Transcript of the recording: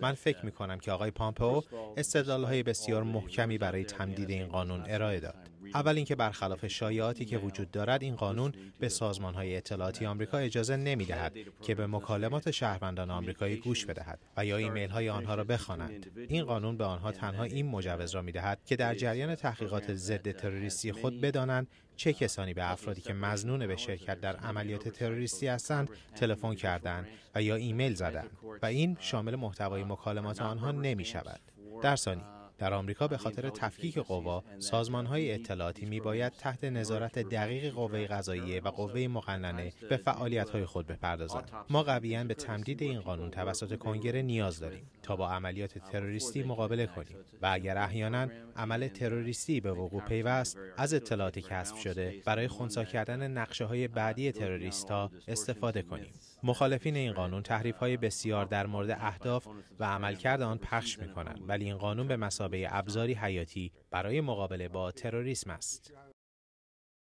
من فکر uh, می کنم که آقای پامپئو استدلالهای بسیار محکمی برای تمدید این قانون ارائه داد. اول اینکه برخلاف شایعاتی که وجود دارد این قانون به سازمان های اطلاعاتی آمریکا اجازه نمی دهد که به مکالمات شهروندان آمریکایی گوش بدهد و یا ایمیل های آنها را بخوانند این قانون به آنها تنها این مجوز را می دهد که در جریان تحقیقات ضد تروریستی خود بدانند چه کسانی به افرادی که مزنون به شرکت در عملیات تروریستی هستند تلفن کردند و یا ایمیل زدند و این شامل محتوای مکالمات آنها نمی شود در ثانی در آمریکا به خاطر تفکیک قوا سازمان های اطلاعاتی می باید تحت نظارت دقیق قوه قضاییه و قوه مقننه به فعالیت های خود بپردازند ما قویا به تمدید این قانون توسط کنگره نیاز داریم تا با عملیات تروریستی مقابله کنیم و اگر احیانا عمل تروریستی به وقوع پیوست از اطلاعاتی کسب شده برای خونسا کردن نقشه های بعدی تروریست ها استفاده کنیم مخالفین این قانون تحریف های بسیار در مورد اهداف و عملکرد آن پخش می کنند ولی این قانون به مسابقه ابزاری حیاتی برای مقابله با تروریسم است.